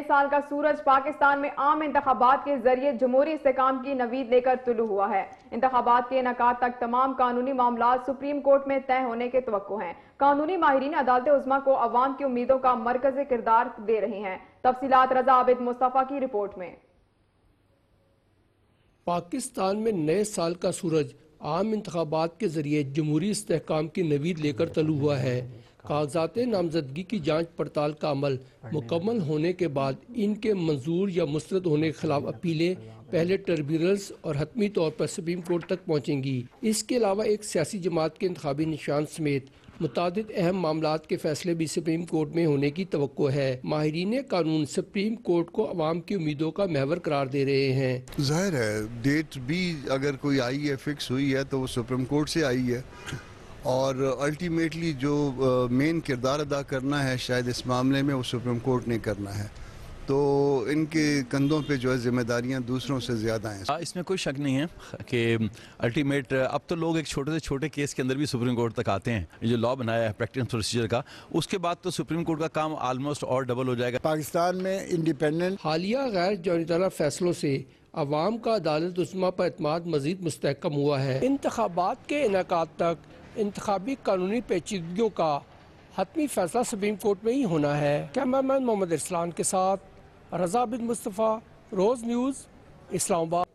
नए साल का सूरज पाकिस्तान में आम इंतबात के जरिए जमहूरी इसकाम की नवीद लेकर तुलू हुआ है इंतबात के इनका तक तमाम कानूनी मामला सुप्रीम कोर्ट में तय होने के तो हैं कानूनी माहरीन अदालत उजमा को अवाम की उम्मीदों का मरकज किरदार दे रहे हैं तफसीत रजा आबिद मुस्तफ़ा की रिपोर्ट में पाकिस्तान में नए साल का सूरज आम इंतबात के जरिए जमहूरी इस्तेकाम की नवीद लेकर तलू हुआ है कागजात नामजदगी की जाँच पड़ताल का अमल मुकम्मल होने के बाद इनके मंजूर या मुस्रद होने के खिलाफ अपीलें पहले ट्रिब्यूनल्स और हतमी तौर पर सुप्रीम कोर्ट तक पहुँचेंगी इसके अलावा एक सियासी जमात के इंतबी निशान समेत मुतद अहम मामला के फैसले भी सुप्रीम कोर्ट में होने की तो है माहरीन कानून सुप्रीम कोर्ट को आवाम की उम्मीदों का महवर करार दे रहे हैं जाहिर है डेट भी अगर कोई आई है फिक्स हुई है तो वो सुप्रीम कोर्ट से आई है और अल्टीमेटली जो मेन किरदार अदा करना है शायद इस मामले में वो सुप्रीम कोर्ट ने करना है तो इनके कंधों पे जो है जिम्मेदारियां दूसरों से ज़्यादा हैं हाँ, इसमें कोई शक नहीं है कि अल्टीमेट अब तो लोग एक छोटे से छोटे केस के अंदर भी सुप्रीम कोर्ट तक आते हैं जो लॉ बनाया है प्रैक्टिस प्रोसीजर का उसके बाद तो सुप्रीम कोर्ट का काम ऑलमोस्ट और डबल हो जाएगा पाकिस्तान में इंडिपेंडेंट हालिया गैर जौरीदारा फैसलों से अवाम का अदालत उसमा पर अतमाद मजीद मुस्तकम हुआ है इंतबात के इनका तक इंतबी कानूनी पेचीदगियों का हतमी फैसला सुप्रीम कोर्ट में ही होना है कैमरा मैन मोहम्मद इसलान के साथ रजा बिन मुस्तफ़ा रोज़ न्यूज़ इस्लामाबाद